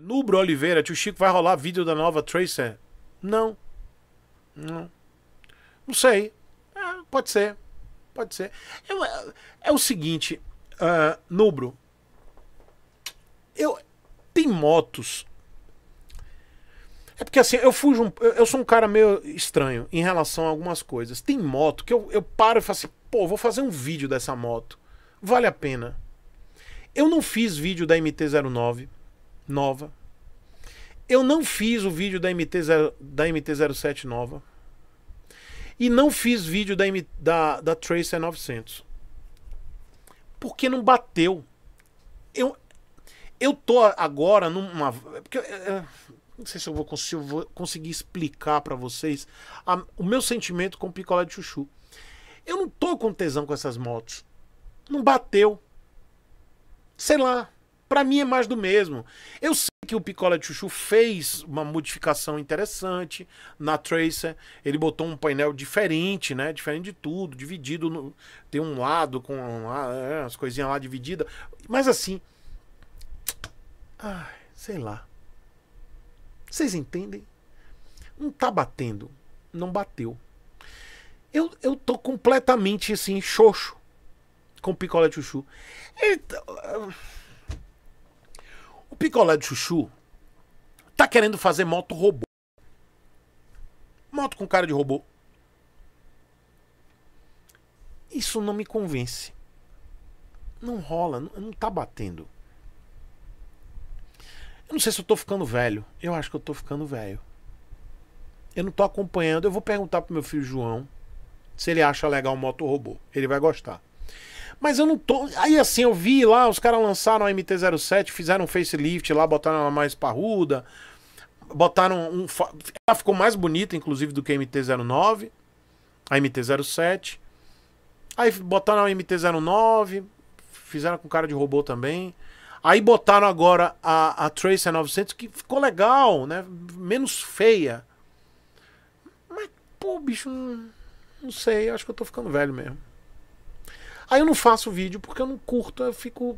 Nubro Oliveira, tio Chico, vai rolar vídeo da nova Tracer? Não. Não. Não sei. É, pode ser. Pode ser. É, é o seguinte, uh, Nubro. Eu, tem motos. É porque assim, eu fujo. Um, eu sou um cara meio estranho em relação a algumas coisas. Tem moto que eu, eu paro e falo assim, pô, vou fazer um vídeo dessa moto. Vale a pena. Eu não fiz vídeo da MT-09 nova. Eu não fiz o vídeo da, MT0, da MT-07 nova. E não fiz vídeo da, da, da Tracer 900. Porque não bateu. Eu, eu tô agora numa. Porque, é, é não sei se eu vou, se eu vou conseguir explicar para vocês a, o meu sentimento com picolé de chuchu. Eu não tô com tesão com essas motos. Não bateu. Sei lá, para mim é mais do mesmo. Eu sei que o Picola de Chuchu fez uma modificação interessante na Tracer. Ele botou um painel diferente, né? Diferente de tudo, dividido. No... Tem um lado com é, as coisinhas lá divididas. Mas assim. Ai, sei lá. Vocês entendem? Não tá batendo. Não bateu. Eu, eu tô completamente assim, xoxo com picolé chuchu. Então, o picolé de chuchu tá querendo fazer moto robô. Moto com cara de robô. Isso não me convence. Não rola, não, tá batendo. Eu não sei se eu tô ficando velho. Eu acho que eu tô ficando velho. Eu não tô acompanhando. Eu vou perguntar pro meu filho João se ele acha legal moto robô. Ele vai gostar. Mas eu não tô. Aí assim, eu vi lá, os caras lançaram a MT-07, fizeram um facelift lá, botaram ela mais parruda. Botaram um. Ela ficou mais bonita, inclusive, do que a MT-09. A MT-07. Aí botaram a MT-09. Fizeram com cara de robô também. Aí botaram agora a, a Tracer 900, que ficou legal, né? Menos feia. Mas, pô, bicho, não, não sei. Acho que eu tô ficando velho mesmo. Aí eu não faço vídeo porque eu não curto, eu fico.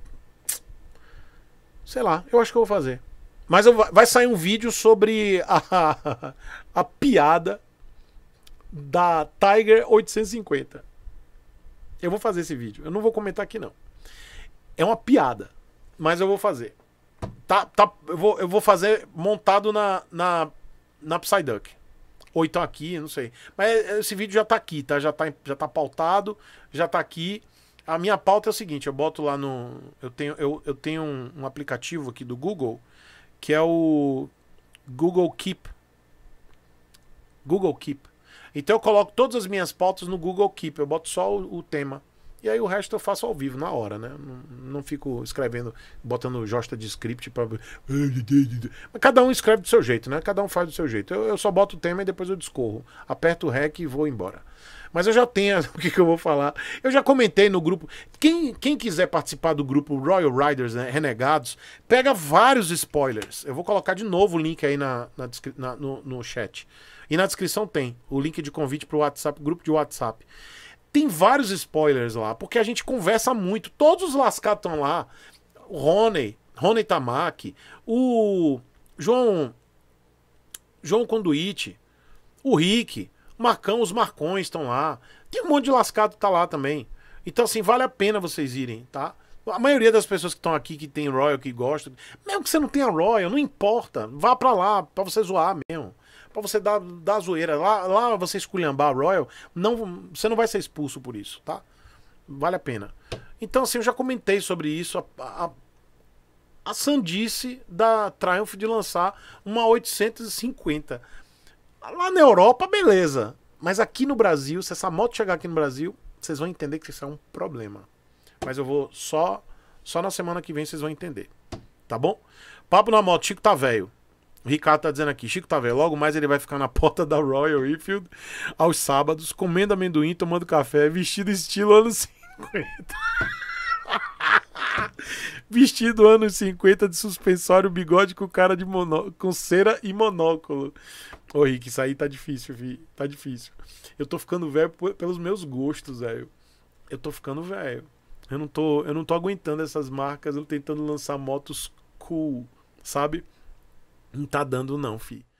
Sei lá, eu acho que eu vou fazer. Mas eu, vai sair um vídeo sobre a, a piada da Tiger 850. Eu vou fazer esse vídeo. Eu não vou comentar aqui, não. É uma piada, mas eu vou fazer. Tá, tá, eu, vou, eu vou fazer montado na, na, na Psyduck. Ou então aqui, não sei. Mas esse vídeo já tá aqui, tá? Já tá, já tá pautado, já tá aqui. A minha pauta é o seguinte, eu boto lá no. Eu tenho, eu, eu tenho um, um aplicativo aqui do Google, que é o Google Keep. Google Keep. Então eu coloco todas as minhas pautas no Google Keep, eu boto só o, o tema. E aí o resto eu faço ao vivo, na hora, né? Não, não fico escrevendo, botando josta de script para Mas cada um escreve do seu jeito, né? Cada um faz do seu jeito. Eu, eu só boto o tema e depois eu discorro. Aperto o REC e vou embora. Mas eu já tenho o que, que eu vou falar. Eu já comentei no grupo. Quem, quem quiser participar do grupo Royal Riders né, Renegados, pega vários spoilers. Eu vou colocar de novo o link aí na, na, na no, no chat. E na descrição tem o link de convite para o WhatsApp, grupo de WhatsApp. Tem vários spoilers lá, porque a gente conversa muito. Todos os lascados estão lá. O Rony, Rony Tamaki, o João João Conduite, o Rick, Marcão, os Marcões estão lá. Tem um monte de lascado que tá lá também. Então, assim, vale a pena vocês irem, tá? A maioria das pessoas que estão aqui, que tem Royal, que gostam, mesmo que você não tenha Royal, não importa. Vá pra lá, pra você zoar mesmo para você dar, dar zoeira. Lá, lá você esculhambar a Royal, não, você não vai ser expulso por isso, tá? Vale a pena. Então, assim, eu já comentei sobre isso. A, a, a sandice da Triumph de lançar uma 850. Lá na Europa, beleza. Mas aqui no Brasil, se essa moto chegar aqui no Brasil, vocês vão entender que isso é um problema. Mas eu vou só só na semana que vem vocês vão entender. Tá bom? Papo na moto, Chico tá velho. O Ricardo tá dizendo aqui, Chico tá velho, logo mais ele vai ficar na porta da Royal Enfield aos sábados, comendo amendoim, tomando café, vestido estilo anos 50. vestido anos 50 de suspensório, bigode com cara de monó... com cera e monóculo. Ô, Rick, isso aí tá difícil, vi. Tá difícil. Eu tô ficando velho pelos meus gostos, velho. Eu tô ficando velho. Eu não tô, eu não tô aguentando essas marcas, eu tentando lançar motos cool, sabe? Não tá dando, não, fi.